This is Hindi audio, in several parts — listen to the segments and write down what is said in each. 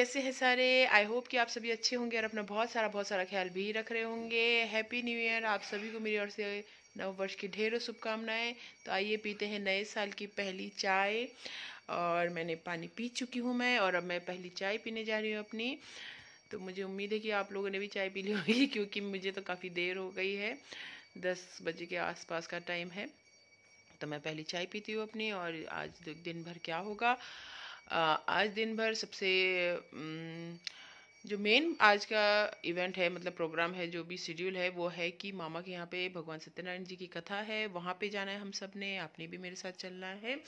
कैसे हैं सारे आई होप कि आप सभी अच्छे होंगे और अपना बहुत सारा बहुत सारा ख्याल भी रख रहे होंगे हैप्पी न्यू ईयर आप सभी को मेरी ओर से नव वर्ष की ढेरों शुभकामनाएं तो आइए पीते हैं नए साल की पहली चाय और मैंने पानी पी चुकी हूँ मैं और अब मैं पहली चाय पीने जा रही हूँ अपनी तो मुझे उम्मीद है कि आप लोगों ने भी चाय पी ली होगी क्योंकि मुझे तो काफ़ी देर हो गई है दस बजे के आसपास का टाइम है तो मैं पहली चाय पीती हूँ अपनी और आज दिन भर क्या होगा आज दिन भर सबसे जो मेन आज का इवेंट है मतलब प्रोग्राम है जो भी शेड्यूल है वो है कि मामा के यहाँ पे भगवान सत्यनारायण जी की कथा है वहाँ पे जाना है हम सब ने आपने भी मेरे साथ चलना है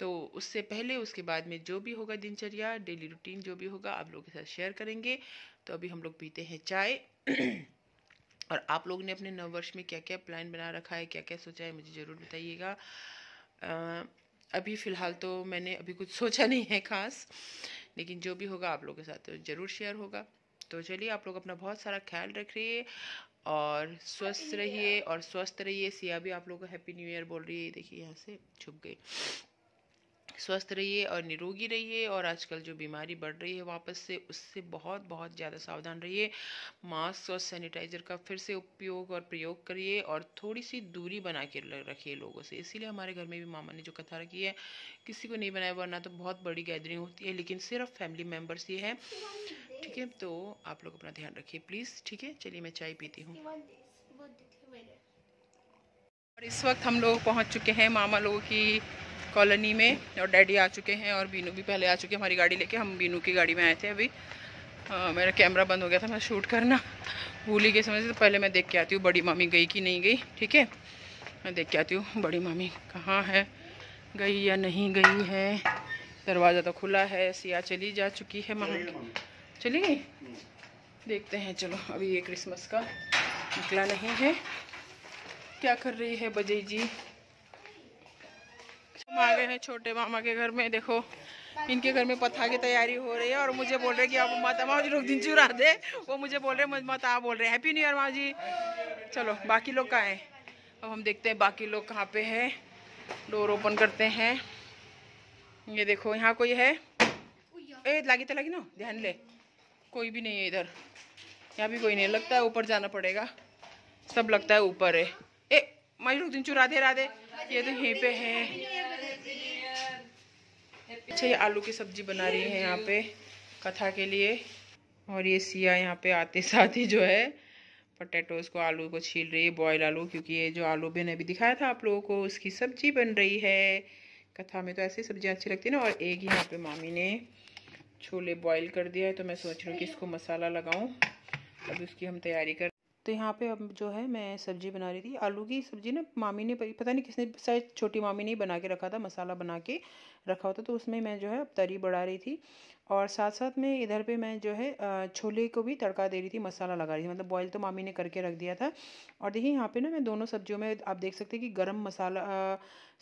तो उससे पहले उसके बाद में जो भी होगा दिनचर्या डेली रूटीन जो भी होगा आप लोगों के साथ शेयर करेंगे तो अभी हम लोग पीते हैं चाय और आप लोग ने अपने नववर्ष में क्या क्या प्लान बना रखा है क्या क्या सोचा है मुझे ज़रूर बताइएगा अभी फ़िलहाल तो मैंने अभी कुछ सोचा नहीं है खास लेकिन जो भी होगा आप लोगों के साथ ज़रूर शेयर होगा तो चलिए आप लोग अपना बहुत सारा ख्याल रख रही और स्वस्थ रहिए और स्वस्थ रहिए सिया भी आप लोग को हैप्पी न्यू ईयर बोल रही है देखिए यहाँ से छुप गई स्वस्थ रहिए और निरोगी रहिए और आजकल जो बीमारी बढ़ रही है वापस से उससे बहुत बहुत ज़्यादा सावधान रहिए मास्क और सैनिटाइज़र का फिर से उपयोग और प्रयोग करिए और थोड़ी सी दूरी बना के रखिए लोगों से इसीलिए हमारे घर में भी मामा ने जो कथा रखी है किसी को नहीं बनाया वरना तो बहुत बड़ी गैदरिंग होती है लेकिन सिर्फ फैमिली मेम्बर्स ही है ठीक है तो आप लोग अपना ध्यान रखिए प्लीज़ ठीक है चलिए मैं चाय पीती हूँ और इस वक्त हम लोग पहुँच चुके हैं मामा लोगों की कॉलोनी में और डैडी आ चुके हैं और बीनू भी पहले आ चुके हैं हमारी गाड़ी लेके हम बीनू की गाड़ी में आए थे अभी आ, मेरा कैमरा बंद हो गया था मैं शूट करना भूल ही गई समझ तो पहले मैं देख के आती हूँ बड़ी मामी गई कि नहीं गई ठीक है मैं देख के आती हूँ बड़ी मामी कहाँ है गई या नहीं गई है दरवाज़ा तो खुला है सिया चली जा चुकी है मामी चली गई देखते हैं चलो अभी ये क्रिसमस का निकला नहीं है क्या कर रही है बजे जी हम आ गए हैं छोटे मामा के घर में देखो इनके घर में पथा की तैयारी हो रही है और मुझे बोल रहे कि आप माता माओ जी लोग दिन चुरा दे वो मुझे बोल रहे माता बोल रहे हैप्पी न्यू ईयर माँ जी चलो बाकी लोग कहाँ हैं अब हम देखते हैं बाकी लोग कहाँ पे है डोर ओपन करते हैं ये देखो यहाँ कोई है ए लागी तो लागी ना ध्यान ले कोई भी नहीं है इधर यहाँ भी कोई नहीं लगता है ऊपर जाना पड़ेगा सब लगता है ऊपर है ए माई लोग दिन चुरा दे राधे ये तो यहीं पे है अच्छा ये आलू की सब्जी बना रही है यहाँ पे कथा के लिए और ये सिया यहाँ पे आते साथ ही जो है पटेटोज़ को आलू को छील रही है बॉयल आलू क्योंकि ये जो आलू मैंने अभी दिखाया था आप लोगों को उसकी सब्जी बन रही है कथा में तो ऐसी सब्जियाँ अच्छी लगती है ना और एक यहाँ पे मामी ने छोले बॉयल कर दिया है तो मैं सोच रही हूँ कि इसको मसाला लगाऊँ अब उसकी हम तैयारी कर तो यहाँ पे अब जो है मैं सब्जी बना रही थी आलू की सब्जी ना मामी ने पता नहीं किसने शायद छोटी मामी ने बना के रखा था मसाला बना के रखा होता तो उसमें मैं जो है अब तरी बढ़ा रही थी और साथ साथ में इधर पे मैं जो है छोले को भी तड़का दे रही थी मसाला लगा रही थी मतलब बॉयल तो मामी ने करके रख दिया था और देखिए यहाँ पे ना मैं दोनों सब्जियों में आप देख सकते हैं कि गरम मसाला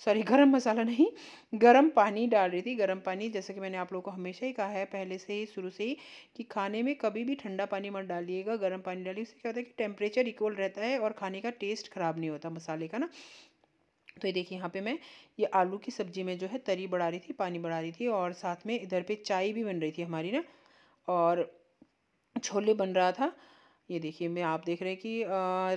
सॉरी गरम मसाला नहीं गरम पानी डाल रही थी गरम पानी जैसे कि मैंने आप लोगों को हमेशा ही कहा है पहले से ही शुरू से ही कि खाने में कभी भी ठंडा पानी मत डालिएगा गर्म पानी डालिए उससे क्या होता है कि टेम्परेचर इक्वल रहता है और खाने का टेस्ट ख़राब नहीं होता मसाले का ना तो ये देखिए यहाँ पे मैं ये आलू की सब्ज़ी में जो है तरी बढ़ा रही थी पानी बढ़ा रही थी और साथ में इधर पे चाय भी बन रही थी हमारी ना और छोले बन रहा था ये देखिए मैं आप देख रहे हैं कि आ,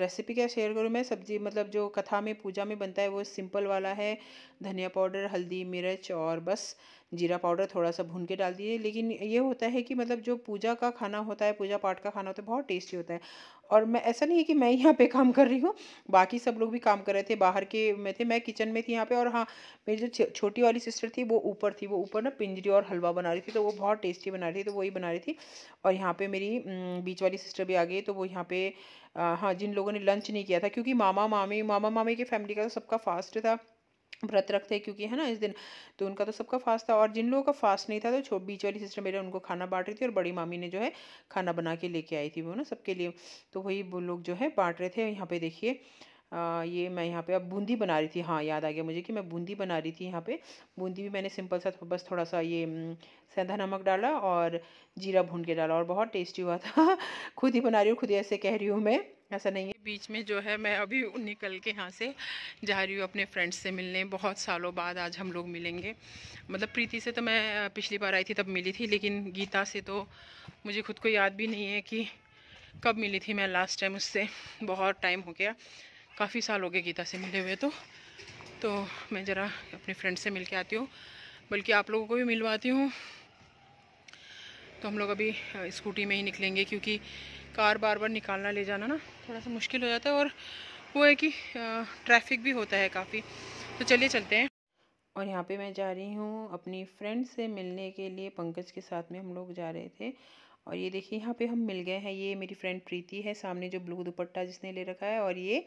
रेसिपी क्या शेयर करूँ मैं सब्ज़ी मतलब जो कथा में पूजा में बनता है वो सिंपल वाला है धनिया पाउडर हल्दी मिर्च और बस जीरा पाउडर थोड़ा सा भून के डाल दिए लेकिन ये होता है कि मतलब जो पूजा का खाना होता है पूजा पाठ का खाना होता है बहुत टेस्टी होता है और मैं ऐसा नहीं है कि मैं यहाँ पे काम कर रही हूँ बाकी सब लोग भी काम कर रहे थे बाहर के में थे मैं किचन में थी यहाँ पे और हाँ मेरी जो छोटी वाली सिस्टर थी वो ऊपर थी वो ऊपर ना पिंजरी और हलवा बना रही थी तो वो बहुत टेस्टी बना रही थी तो वही बना रही थी और यहाँ पर मेरी बीच वाली सिस्टर भी आ गई तो वो यहाँ पे हाँ जिन लोगों ने लंच नहीं किया था क्योंकि मामा मामी मामा मामी की फैमिली का सबका फास्ट था व्रत रखते हैं क्योंकि है ना इस दिन तो उनका तो सबका फास्ट था और जिन लोगों का फास्ट नहीं था तो छो बीच वाली सिस्टर मेरे उनको खाना बांट रही थी और बड़ी मामी ने जो है खाना बना के लेके आई थी वो ना सबके लिए तो वही वो लोग जो है बांट रहे थे यहाँ पे देखिए ये मैं यहाँ पे अब बूंदी बना रही थी हाँ याद आ गया मुझे कि मैं बूंदी बना रही थी यहाँ पे बूंदी भी मैंने सिंपल सा बस थोड़ा सा ये सेंधा नमक डाला और जीरा भून के डाला और बहुत टेस्टी हुआ था खुद ही बना रही हूँ खुद ही ऐसे कह रही हूँ मैं ऐसा नहीं है बीच में जो है मैं अभी निकल के यहाँ से जा रही हूँ अपने फ्रेंड्स से मिलने बहुत सालों बाद आज हम लोग मिलेंगे मतलब प्रीति से तो मैं पिछली बार आई थी तब मिली थी लेकिन गीता से तो मुझे खुद को याद भी नहीं है कि कब मिली थी मैं लास्ट टाइम उससे बहुत टाइम हो गया काफ़ी साल हो गए गीता से मिले हुए तो तो मैं ज़रा अपने फ्रेंड से मिल के आती हूँ बल्कि आप लोगों को भी मिलवाती हूँ तो हम लोग अभी स्कूटी में ही निकलेंगे क्योंकि कार बार बार निकालना ले जाना ना थोड़ा सा मुश्किल हो जाता है और वो है कि ट्रैफिक भी होता है काफ़ी तो चलिए चलते हैं और यहाँ पे मैं जा रही हूँ अपनी फ्रेंड से मिलने के लिए पंकज के साथ में हम लोग जा रहे थे और ये देखिए यहाँ पे हम मिल गए हैं ये मेरी फ्रेंड प्रीति है सामने जो ब्लू दुपट्टा जिसने ले रखा है और ये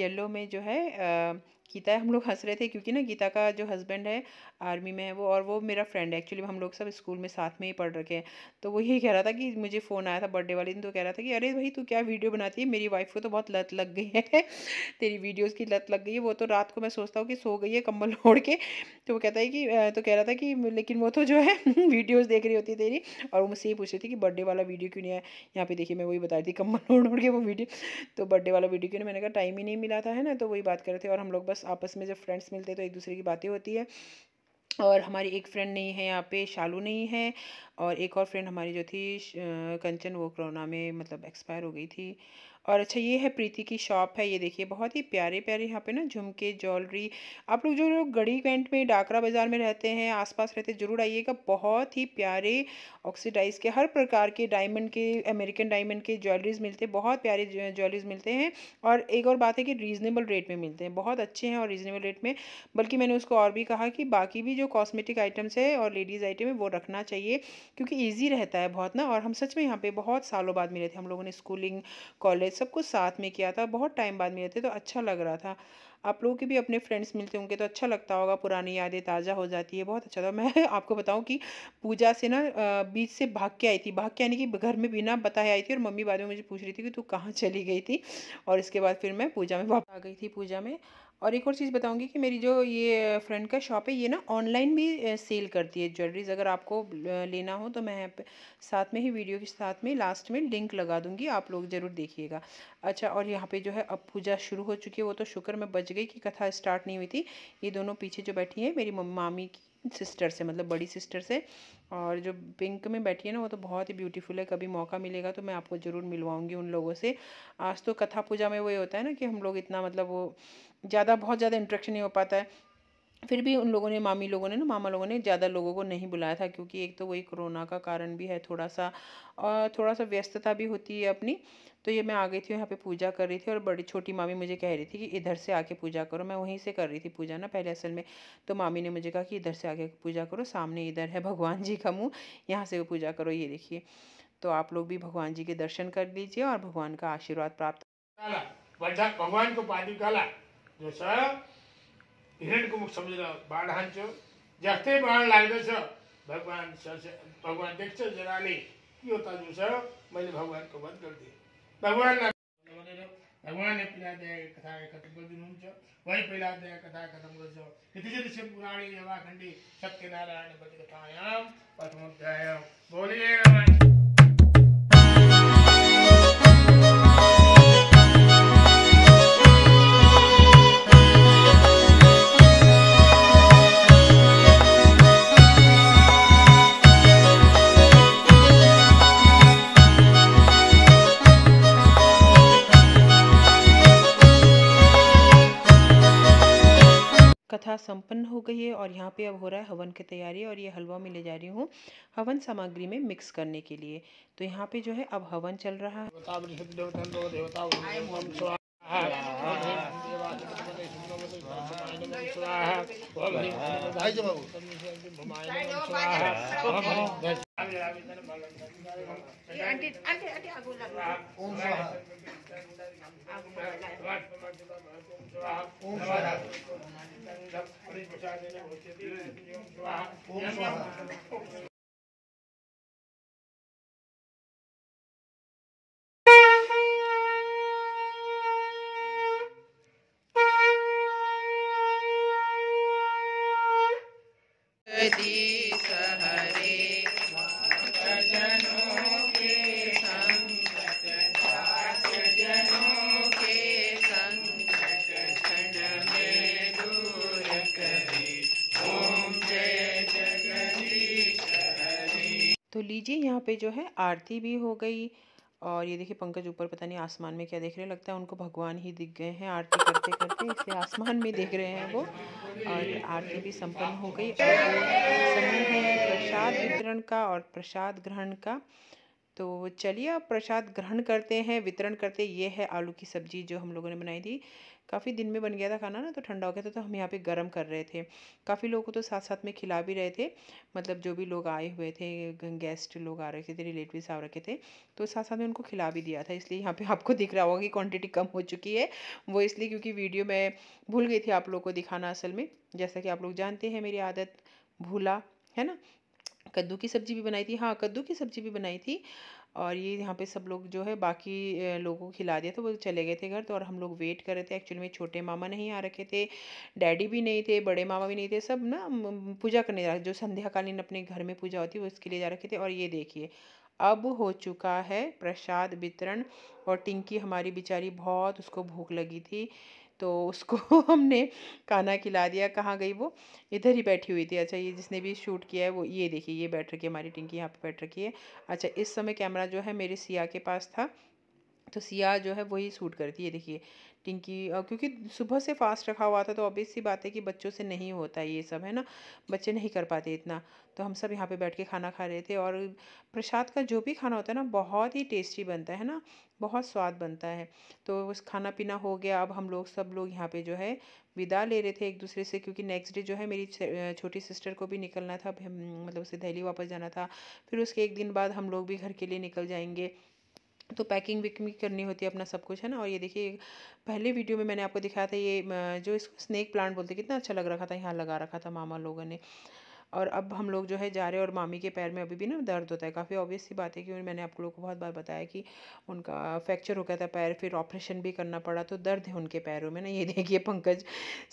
येलो में जो है आ, गीता हम लोग हंस रहे थे क्योंकि ना गीता का जो हस्बैंड है आर्मी में है वो और वो मेरा फ्रेंड है एक्चुअली हम लोग सब स्कूल में साथ में ही पढ़ रखे हैं तो वो यही कह रहा था कि मुझे फ़ोन आया था बर्थडे वाले दिन तो कह रहा था कि अरे भाई तू क्या वीडियो बनाती है मेरी वाइफ को तो बहुत लत लग गई है तेरी वीडियोज़ की लत लग गई है वो तो रात को मैं सोचता हूँ कि सो गई है कम्बल ओढ़ के तो वो कहता है कि तो कह रहा था कि लेकिन वो तो जो है वीडियोज़ देख रही होती है तेरी और वो मुझसे ये पूछ रही थी कि बर्थडे वाला वीडियो क्यों नहीं आया यहाँ पे देखिए मैं वही बता रही थी कम्बल ओढ़ ओढ़ के वो वीडियो तो बर्थडे वाला वीडियो क्यों नहीं मैंने कहा टाइम ही नहीं मिला था है ना तो वही बात कर रहे थे और हम लोग बस बस आपस में जब फ्रेंड्स मिलते हैं तो एक दूसरे की बातें होती है और हमारी एक फ्रेंड नहीं है यहाँ पे शालू नहीं है और एक और फ्रेंड हमारी जो थी कंचन वो कोरोना में मतलब एक्सपायर हो गई थी और अच्छा ये है प्रीति की शॉप है ये देखिए बहुत ही प्यारे प्यारे यहाँ पे ना झुमके ज्वेलरी आप लोग जो लोग गढ़ी कैंट में डाकरा बाज़ार में रहते हैं आसपास रहते ज़रूर आइएगा बहुत ही प्यारे ऑक्सीडाइज के हर प्रकार के डायमंड के अमेरिकन डायमंड के ज्वेलरीज मिलते हैं बहुत प्यारे ज्वेलरीज मिलते हैं और एक और बात है कि रीज़नेबल रेट में मिलते हैं बहुत अच्छे हैं और रीज़नेबल रेट में बल्कि मैंने उसको और भी कहा कि बाकी भी जो कॉस्मेटिक आइटम्स है और लेडीज़ आइटम है वो रखना चाहिए क्योंकि ईजी रहता है बहुत ना और हम सच में यहाँ पर बहुत सालों बाद मिले थे हम लोगों ने स्कूलिंग कॉलेज सब कुछ साथ में किया था बहुत टाइम बाद मिले थे तो अच्छा लग रहा था आप लोगों के भी अपने फ्रेंड्स मिलते होंगे तो अच्छा लगता होगा पुरानी यादें ताज़ा हो जाती है बहुत अच्छा था मैं आपको बताऊं कि पूजा से ना बीच से भाग के आई थी भाग के आने की घर में बिना बताए आई थी और मम्मी बाद में मुझे पूछ रही थी कि तू कहाँ चली गई थी और इसके बाद फिर मैं पूजा में वापस आ गई थी पूजा में और एक और चीज़ बताऊंगी कि मेरी जो ये फ्रेंड का शॉप है ये ना ऑनलाइन भी सेल करती है ज्वेलरीज अगर आपको लेना हो तो मैं साथ में ही वीडियो के साथ में लास्ट में लिंक लगा दूंगी आप लोग ज़रूर देखिएगा अच्छा और यहाँ पर जो है अब पूजा शुरू हो चुकी है वो तो शुक्र में बच गई कि कथा स्टार्ट नहीं हुई थी ये दोनों पीछे जो बैठी है मेरी मामी की सिस्टर से मतलब बड़ी सिस्टर से और जो पिंक में बैठी है ना वो तो बहुत ही ब्यूटीफुल है कभी मौका मिलेगा तो मैं आपको ज़रूर मिलवाऊंगी उन लोगों से आज तो कथा पूजा में वही होता है ना कि हम लोग इतना मतलब वो ज़्यादा बहुत ज़्यादा इंट्रेक्शन नहीं हो पाता है फिर भी उन लोगों ने मामी लोगों ने ना मामा लोगों ने ज़्यादा लोगों को नहीं बुलाया था क्योंकि एक तो वही कोरोना का कारण भी है थोड़ा सा और थोड़ा सा व्यस्तता भी होती है अपनी तो ये मैं आ गई थी यहाँ पे पूजा कर रही थी और बड़ी छोटी मामी मुझे कह रही थी कि इधर से आके पूजा करो मैं वहीं से कर रही थी पूजा ना पहले असल में तो मामी ने मुझे कहा कि इधर से आके पूजा करो सामने इधर है भगवान जी का मुँह यहाँ से पूजा करो ये देखिए तो आप लोग भी भगवान जी के दर्शन कर लीजिए और भगवान का आशीर्वाद प्राप्त भगवान को पानी काला जसो हिरणको मुख सम्झेर बाढ हान्छ जस्तै बाढ लाग्दछ भगवान् भगवान् देख्छ जनाले यो दाजु छ मैले भगवान्को वध गरिदिएँ भगवान्लाई भनेर भगवान्ले पहिला अध्याय कथा खतम गरिदिनुहुन्छ वही पहिला अध्याय कथा खतम गर्छ यतिखेर शिव पुराणी यवाखण्डी सत्यनारायण कथायाम अध्याय बोलिए कथा संपन्न हो गई है और यहाँ पे अब हो रहा है हवन की तैयारी और ये हलवा मैं ले जा रही हूँ हवन सामग्री में मिक्स करने के लिए तो यहाँ पे जो है अब हवन चल रहा है आंटी आंटी आंटी आगो लगा ओम स्वाहा ओम स्वाहा ओम स्वाहा Deep. तो लीजिए यहाँ पे जो है आरती भी हो गई और ये देखिए पंकज ऊपर पता नहीं आसमान में क्या देख रहे हैं लगता है उनको भगवान ही दिख गए हैं आरती करते करते इसलिए आसमान में देख रहे हैं वो और आरती भी संपन्न हो गई और समय है प्रसाद वितरण का और प्रसाद ग्रहण का तो चलिए अब प्रसाद ग्रहण करते हैं वितरण करते ये है आलू की सब्जी जो हम लोगों ने बनाई थी काफ़ी दिन में बन गया था खाना ना तो ठंडा हो गया था तो हम यहाँ पे गर्म कर रहे थे काफ़ी लोगों को तो साथ साथ में खिला भी रहे थे मतलब जो भी लोग आए हुए थे गेस्ट लोग आ रहे थे रिलेटिव्स आ रखे थे तो साथ साथ में उनको खिला भी दिया था इसलिए यहाँ पर आपको दिख रहा होगा कि क्वान्टिटी कम हो चुकी है वो इसलिए क्योंकि वीडियो में भूल गई थी आप लोग को दिखाना असल में जैसा कि आप लोग जानते हैं मेरी आदत भूला है ना कद्दू की सब्ज़ी भी बनाई थी हाँ कद्दू की सब्ज़ी भी बनाई थी और ये यहाँ पे सब लोग जो है बाकी लोगों को खिला दिया था वो चले गए थे घर तो और हम लोग वेट कर रहे थे एक्चुअली में छोटे मामा नहीं आ रखे थे डैडी भी नहीं थे बड़े मामा भी नहीं थे सब ना पूजा करने जा जो संध्याकालीन अपने घर में पूजा होती है वो उसके लिए जा रखे थे और ये देखिए अब हो चुका है प्रसाद वितरण और टिंकी हमारी बेचारी बहुत उसको भूख लगी थी तो उसको हमने खाना खिला दिया कहाँ गई वो इधर ही बैठी हुई थी अच्छा ये जिसने भी शूट किया है वो ये देखिए ये बैठ रखी है हमारी टिंकी यहाँ पे बैठ रखी है अच्छा इस समय कैमरा जो है मेरे सिया के पास था तो सिया जो है वही सूट करती है देखिए टिंकी क्योंकि सुबह से फास्ट रखा हुआ था तो ऑब्वियस सी बात है कि बच्चों से नहीं होता ये सब है ना बच्चे नहीं कर पाते इतना तो हम सब यहाँ पे बैठ के खाना खा रहे थे और प्रसाद का जो भी खाना होता है ना बहुत ही टेस्टी बनता है ना बहुत स्वाद बनता है तो उस खाना पीना हो गया अब हम लोग सब लोग यहाँ पे जो है विदा ले रहे थे एक दूसरे से क्योंकि नेक्स्ट डे जो है मेरी छोटी सिस्टर को भी निकलना था मतलब उसे दहली वापस जाना था फिर उसके एक दिन बाद हम लोग भी घर के लिए निकल जाएंगे तो पैकिंग विकिंग करनी होती है अपना सब कुछ है ना और ये देखिए पहले वीडियो में मैंने आपको दिखाया था ये जो इसको स्नेक प्लांट बोलते कितना अच्छा लग रखा था यहाँ लगा रखा था मामा लोगों ने और अब हम लोग जो है जा रहे हैं और मामी के पैर में अभी भी ना दर्द होता है काफ़ी ऑब्वियस सी बात है क्योंकि मैंने आप लोगों को बहुत बार बताया कि उनका फ्रैक्चर हो गया था पैर फिर ऑपरेशन भी करना पड़ा तो दर्द है उनके पैरों में ना ये देखिए पंकज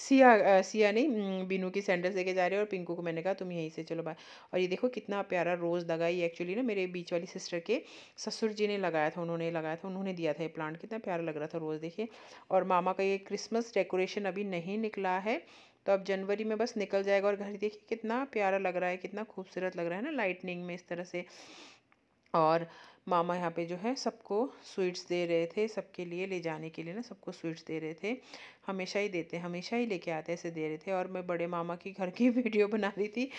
सिया सिया नहीं बीनू की सैंडल्स लेके जा रहे हैं और पिंकू को मैंने कहा तुम यहीं से चलो भाई और ये देखो कितना प्यारा रोज़ लगा ये एक्चुअली ना मेरे बीच वाली सिस्टर के ससुर जी ने लगाया था उन्होंने लगाया था उन्होंने दिया था ये प्लांट कितना प्यारा लग रहा था रोज़ देखिए और मामा का ये क्रिसमस डेकोरेशन अभी नहीं निकला है तो अब जनवरी में बस निकल जाएगा और घर देखिए कितना प्यारा लग रहा है कितना खूबसूरत लग रहा है ना लाइटनिंग में इस तरह से और मामा यहाँ पे जो है सबको स्वीट्स दे रहे थे सबके लिए ले जाने के लिए ना सबको स्वीट्स दे रहे थे हमेशा ही देते हमेशा ही लेके आते ऐसे दे रहे थे और मैं बड़े मामा की घर की वीडियो बना रही थी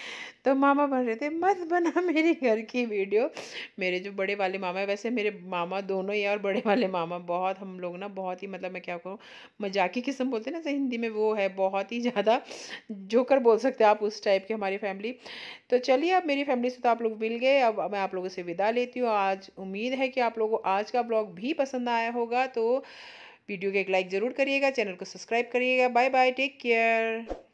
तो मामा बन रहे थे मत बना मेरे घर की वीडियो मेरे जो बड़े वाले मामा है वैसे मेरे मामा दोनों ही और बड़े वाले मामा बहुत हम लोग ना बहुत ही मतलब मैं क्या कहूँ मजाकी किस्म बोलते ना ना हिंदी में वो है बहुत ही ज़्यादा जोकर बोल सकते आप उस टाइप की हमारी फैमिली तो चलिए अब मेरी फैमिली से तो आप लोग मिल गए अब मैं आप लोगों से विदा लेती हूँ आज उम्मीद है कि आप लोगों को आज का ब्लॉग भी पसंद आया होगा तो वीडियो को एक लाइक ज़रूर करिएगा चैनल को सब्सक्राइब करिएगा बाय बाय टेक केयर